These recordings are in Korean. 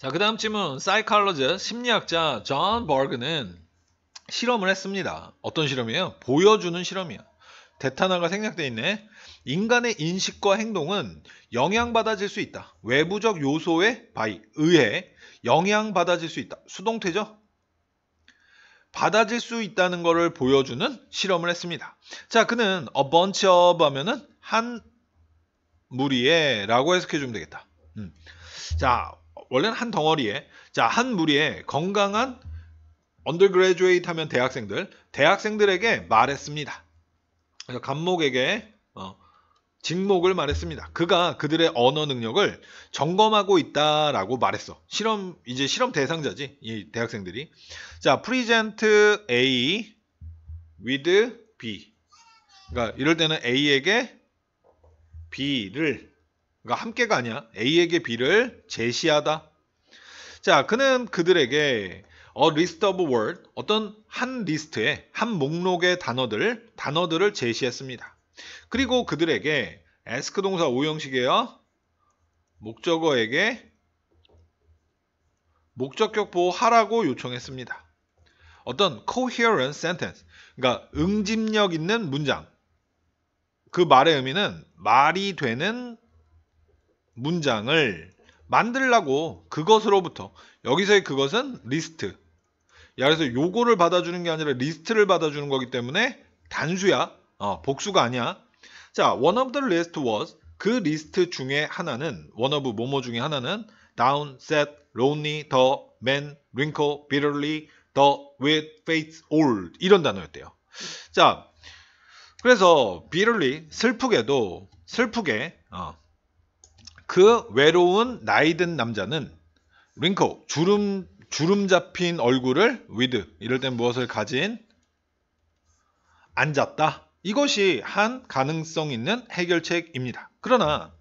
자, 그 다음 질문. 사이칼러즈 심리학자 존 버그는 실험을 했습니다. 어떤 실험이에요? 보여주는 실험이야. 대타나가 생략돼 있네. 인간의 인식과 행동은 영향받아질 수 있다. 외부적 요소에 바이 의해 영향받아질 수 있다. 수동태죠? 받아질 수 있다는 것을 보여주는 실험을 했습니다. 자, 그는 a bunch of 하면은 한 무리에 라고 해석해 주면 되겠다. 음. 자, 원래는 한 덩어리에 자한 무리에 건강한 언더그레주에이트 하면 대학생들 대학생들에게 말했습니다. 그래서 감목에게 어, 직목을 말했습니다. 그가 그들의 언어 능력을 점검하고 있다라고 말했어. 실험 이제 실험 대상자지 이 대학생들이 자 프리젠트 A with B 그러니까 이럴 때는 A에게 B를 그러니까 함께가 아니야. A에게 B를 제시하다. 자, 그는 그들에게 a list of word 어떤 한 리스트에 한 목록의 단어들 단어들을 제시했습니다. 그리고 그들에게 ask 동사 5형식이에요 목적어에게 목적격 보호하라고 요청했습니다. 어떤 coherent sentence, 그러니까 응집력 있는 문장. 그 말의 의미는 말이 되는 문장을 만들라고 그것으로부터 여기서의 그것은 리스트 야 그래서 요거를 받아주는 게 아니라 리스트를 받아주는 거기 때문에 단수야 어, 복수가 아니야 자 one of the list was 그 리스트 중에 하나는 one of 뭐뭐 중에 하나는 down, set, lonely, the, man, wrinkle, bitterly, the, with, face, old 이런 단어였대요 자 그래서 bitterly 슬프게도 슬프게 어, 그 외로운 나이든 남자는 링코 주름 주름 잡힌 얼굴을 위드 이럴 땐 무엇을 가진 앉았다. 이것이 한 가능성 있는 해결책입니다. 그러나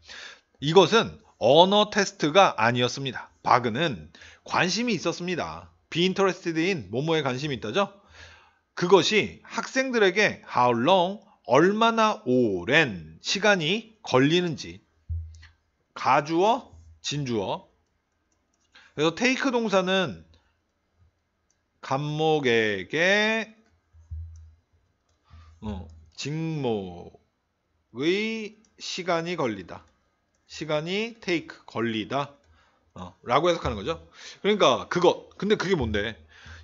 이것은 언어 테스트가 아니었습니다. 바그는 관심이 있었습니다. 비인터레스 e r e s t 에 관심이 있다죠? 그것이 학생들에게 how long 얼마나 오랜 시간이 걸리는지 가주어, 진주어. 그래서 테이크 동사는 감목에게 어, 직목의 시간이 걸리다. 시간이 테이크 걸리다. 어, 라고 해석하는 거죠. 그러니까 그것. 근데 그게 뭔데?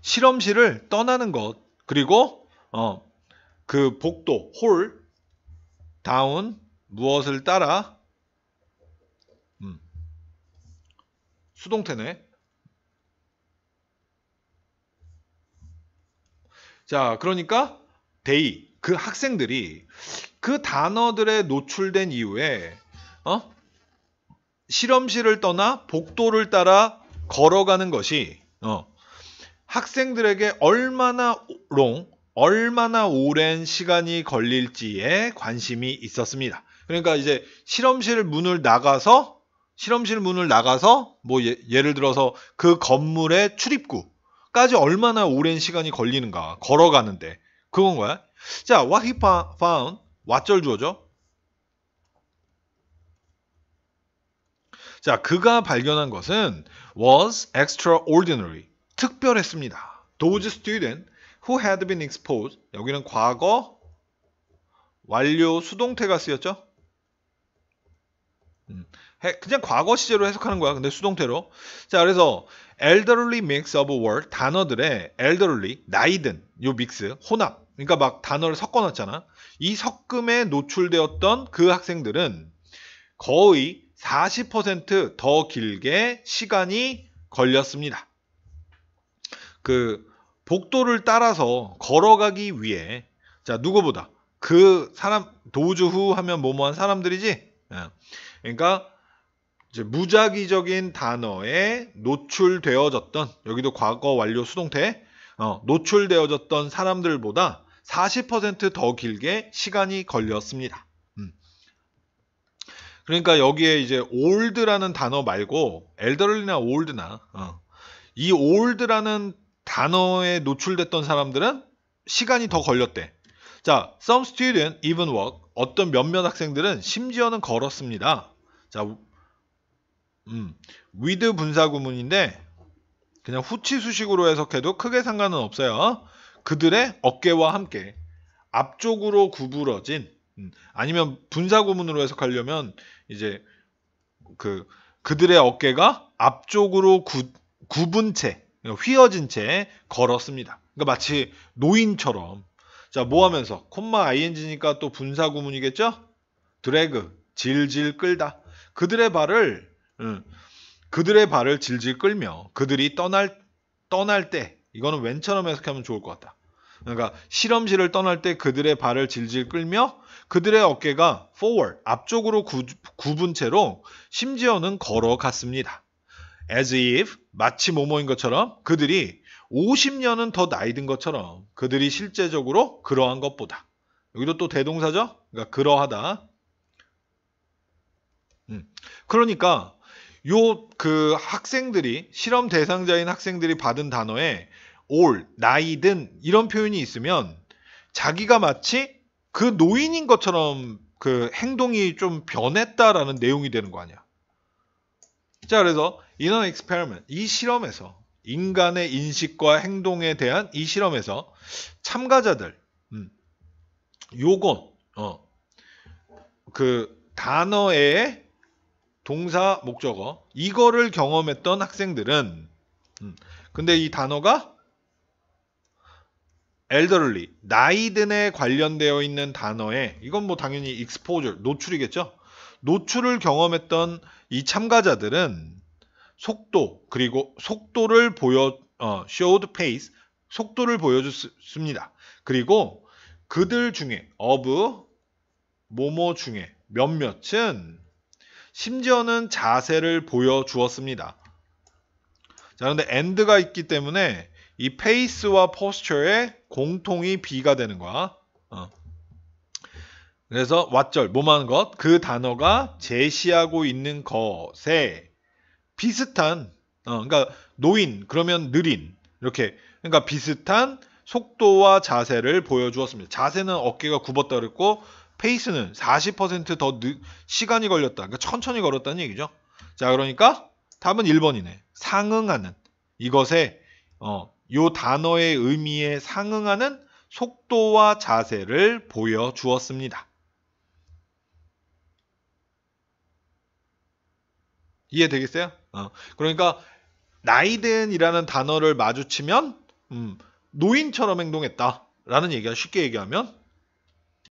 실험실을 떠나는 것. 그리고 어, 그 복도 홀 다운 무엇을 따라 수동태네. 자, 그러니까 데이 그 학생들이 그 단어들에 노출된 이후에 어? 실험실을 떠나 복도를 따라 걸어가는 것이 어, 학생들에게 얼마나 롱, 얼마나 오랜 시간이 걸릴지에 관심이 있었습니다. 그러니까 이제 실험실 문을 나가서 실험실 문을 나가서 뭐 예, 예를 들어서 그 건물의 출입구까지 얼마나 오랜 시간이 걸리는가 걸어가는데 그건 거야. 자, what he found 왓절 주어죠. 자, 그가 발견한 것은 was extraordinary. 특별했습니다. Those students who had been exposed. 여기는 과거 완료 수동태가 쓰였죠. 음. 그냥 과거 시제로 해석하는 거야. 근데 수동태로. 자, 그래서 elderly mix of word 단어들의 elderly 나이든 요 믹스 혼합. 그러니까 막 단어를 섞어 놨잖아. 이 섞음에 노출되었던 그 학생들은 거의 40%더 길게 시간이 걸렸습니다. 그 복도를 따라서 걸어가기 위해 자, 누구보다 그 사람 도주후 하면 뭐뭐한 사람들이지? 예. 그러니까 무작위적인 단어에 노출되어졌던 여기도 과거 완료 수동태 어, 노출되어졌던 사람들보다 40%더 길게 시간이 걸렸습니다. 음. 그러니까 여기에 이제 old라는 단어 말고 elderly나 old나 어, 이 old라는 단어에 노출됐던 사람들은 시간이 더 걸렸대. 자, some students even walk. 어떤 몇몇 학생들은 심지어는 걸었습니다. 자, 음, with 분사구문인데 그냥 후치 수식으로 해석해도 크게 상관은 없어요. 그들의 어깨와 함께 앞쪽으로 구부러진 음, 아니면 분사구문으로 해석하려면 이제 그 그들의 어깨가 앞쪽으로 구, 구분 채 그러니까 휘어진 채 걸었습니다. 그러니까 마치 노인처럼 자, 뭐 하면서? 콤마 ing니까 또 분사 구문이겠죠? 드래그, 질질 끌다. 그들의 발을, 음, 그들의 발을 질질 끌며 그들이 떠날, 떠날 때, 이거는 웬처럼 해석하면 좋을 것 같다. 그러니까 실험실을 떠날 때 그들의 발을 질질 끌며 그들의 어깨가 forward, 앞쪽으로 구, 굽은 채로 심지어는 걸어갔습니다. as if, 마치 모모인 것처럼 그들이 50년은 더 나이 든 것처럼 그들이 실제적으로 그러한 것보다 여기도 또 대동사죠? 그러니까 그러하다. 음. 그러니까 요 그 학생들이 실험 대상자인 학생들이 받은 단어에 올, 나이든 이런 표현이 있으면 자기가 마치 그 노인인 것처럼 그 행동이 좀 변했다라는 내용이 되는 거 아니야. 자, 그래서 이런 엑스페리먼트 이 실험에서 인간의 인식과 행동에 대한 이 실험에서 참가자들 음, 요건 어, 그 단어의 동사 목적어 이거를 경험했던 학생들은 음, 근데 이 단어가 elderly, 나이 든에 관련되어 있는 단어에 이건 뭐 당연히 exposure, 노출이겠죠. 노출을 경험했던 이 참가자들은 속도 그리고 속도를 보여 어, showed pace 속도를 보여줬습니다. 그리고 그들 중에 of 모모 중에 몇몇은 심지어는 자세를 보여주었습니다. 자, 그런데 and가 있기 때문에 이 페이스와 포스처의 공통이 B가 되는 거야. 어. 그래서 왓절, 뭐만 것, 그 단어가 제시하고 있는 것에 비슷한 어, 그러니까 노인 그러면 느린 이렇게 그러니까 비슷한 속도와 자세를 보여주었습니다. 자세는 어깨가 굽었다 그랬고 페이스는 40%더 시간이 걸렸다. 그러니까 천천히 걸었다는 얘기죠. 자, 그러니까 답은 1번이네. 상응하는 이것에 어, 요 단어의 의미에 상응하는 속도와 자세를 보여주었습니다. 이해되겠어요? 어. 그러니까 나이든이라는 단어를 마주치면 음, 노인처럼 행동했다라는 얘기가 쉽게 얘기하면